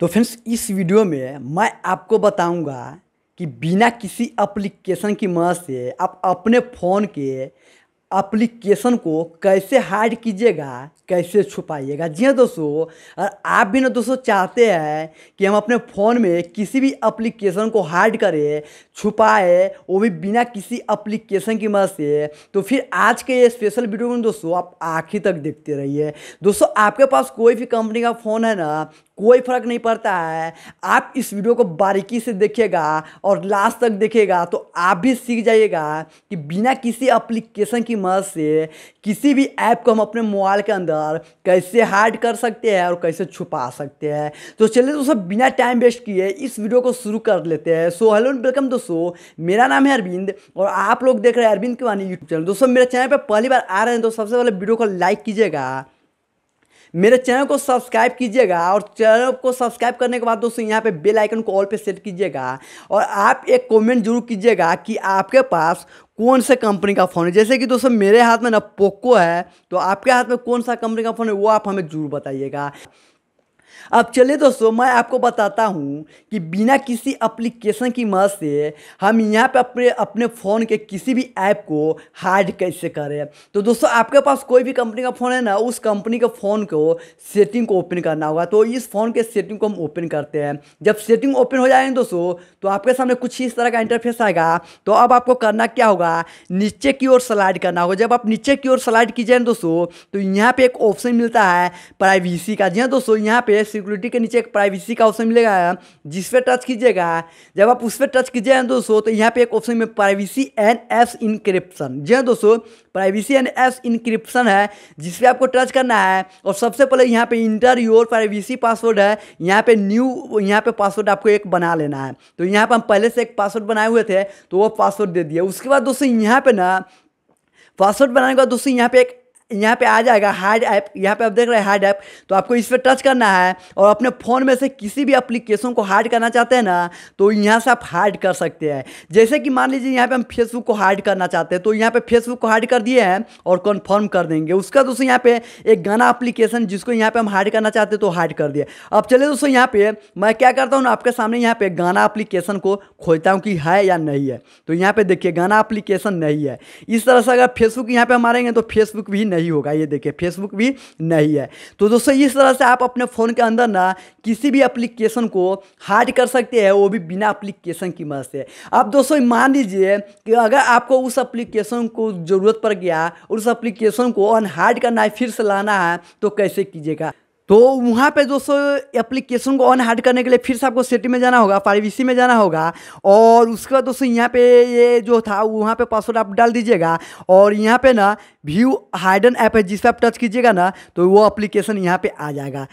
तो फ्रेंड्स इस वीडियो में मैं आपको बताऊंगा कि बिना किसी एप्लीकेशन की मदद से आप अपने फ़ोन के एप्लीकेशन को कैसे हाइड कीजिएगा कैसे छुपाइएगा जी हाँ दोस्तों और आप भी ना दोस्तों चाहते हैं कि हम अपने फ़ोन में किसी भी एप्लीकेशन को हाइड करें छुपाए वो भी बिना किसी एप्लीकेशन की मदद से तो फिर आज के ये स्पेशल वीडियो में दोस्तों आप आखिर तक देखते रहिए दोस्तों आपके पास कोई भी कंपनी का फ़ोन है ना कोई फ़र्क नहीं पड़ता है आप इस वीडियो को बारीकी से देखेगा और लास्ट तक देखेगा तो आप भी सीख जाइएगा कि बिना किसी एप्लीकेशन की मदद से किसी भी ऐप को हम अपने मोबाइल के अंदर कैसे हाइड कर सकते हैं और कैसे छुपा सकते हैं तो चलिए दोस्तों बिना टाइम वेस्ट किए इस वीडियो को शुरू कर लेते हैं सो हेलो एंड वेलकम दोस्तों मेरा नाम है अरविंद और आप लोग देख रहे हैं अरविंद वानी यूट्यूब चैनल दोस्तों मेरे चैनल पर पहली बार आ रहे हैं तो सबसे पहले वीडियो को लाइक कीजिएगा मेरे चैनल को सब्सक्राइब कीजिएगा और चैनल को सब्सक्राइब करने के बाद दोस्तों यहाँ पे बेल आइकन को ऑल पे सेट कीजिएगा और आप एक कमेंट जरूर कीजिएगा कि आपके पास कौन से कंपनी का फ़ोन है जैसे कि दोस्तों मेरे हाथ में ना पोको है तो आपके हाथ में कौन सा कंपनी का फ़ोन है वो आप हमें जरूर बताइएगा अब चलिए दोस्तों मैं आपको बताता हूँ कि बिना किसी एप्लीकेशन की मदद से हम यहाँ पे अपने अपने फ़ोन के किसी भी ऐप को हार्ड कैसे करें तो दोस्तों आपके पास कोई भी कंपनी का फ़ोन है ना उस कंपनी के फ़ोन को सेटिंग को ओपन करना होगा तो इस फ़ोन के सेटिंग को हम ओपन करते हैं जब सेटिंग ओपन हो जाएंगे दोस्तों तो आपके सामने कुछ इस तरह का इंटरफेस आएगा तो अब आपको करना क्या होगा नीचे की ओर स्लाइड करना होगा जब आप नीचे की ओर स्लाइड कीजिए दोस्तों तो यहाँ पर एक ऑप्शन मिलता है प्राइवेसी का जी हाँ दोस्तों यहाँ पर में सिक्योरिटी के नीचे एक प्राइवेसी का ऑप्शन मिलेगा जिस पर टच कीजिएगा जब आप उस पर टच कीजिएगा दोस्तों तो यहाँ पे एक ऑप्शन में प्राइवेसी एंड एप्स इनक्रिप्शन जी हाँ दोस्तों प्राइवेसी एंड एप्स इनक्रिप्शन है जिस पर आपको टच करना है और सबसे पहले यहाँ पे इंटर योर प्राइवेसी पासवर्ड है यहाँ पे न्यू यहाँ पे पासवर्ड आपको एक बना लेना है तो यहाँ पर हम पहले से एक पासवर्ड बनाए हुए थे तो वो पासवर्ड दे दिए उसके बाद दोस्तों यहाँ पर ना पासवर्ड बनाने के बाद दोस्तों यहाँ पे एक यहाँ पे आ जाएगा हार्ड ऐप यहाँ पे आप देख रहे हैं हार्ड ऐप तो आपको इस पर टच करना है और अपने फ़ोन में से किसी भी एप्लीकेशन को हार्ड करना चाहते हैं ना तो यहाँ से आप हार्ड कर सकते हैं जैसे कि मान लीजिए यहाँ पे हम फेसबुक को हार्ड करना चाहते हैं तो यहाँ पे फेसबुक को हार्ड कर दिए हैं और कन्फर्म कर देंगे उसका दोस्तों यहाँ पे एक गाना अप्लीकेशन जिसको यहाँ पे हम हार्ड करना चाहते हैं तो हार्ड कर दिए अब चले दोस्तों यहाँ पे मैं क्या करता हूँ आपके सामने यहाँ पे गाना अप्लीकेशन को खोजता हूँ कि है या नहीं है तो यहाँ पे देखिए गाना अप्लीकेशन नहीं है इस तरह से अगर फेसबुक यहाँ पे हमारेंगे तो फेसबुक भी नहीं नहीं होगा ये देखिए फेसबुक भी नहीं है तो दोस्तों इस तरह से आप अपने फ़ोन के अंदर ना किसी भी एप्लीकेशन को हार्ड कर सकते हैं वो भी बिना एप्लीकेशन की मदद से अब दोस्तों मान लीजिए कि अगर आपको उस एप्लीकेशन को ज़रूरत पड़ गया उस एप्लीकेशन को अनहाइड करना है फिर से लाना है तो कैसे कीजिएगा तो वहाँ पे दोस्तों एप्लीकेशन को ऑन हार्ड करने के लिए फिर से आपको सेटिंग में जाना होगा प्राइवेसी में जाना होगा और उसके बाद दोस्तों यहाँ पे ये जो था वहाँ पे पासवर्ड आप डाल दीजिएगा और यहाँ पे ना व्यू हाइडन ऐप है जिस पर आप टच कीजिएगा ना तो वो एप्लीकेशन यहाँ पे आ जाएगा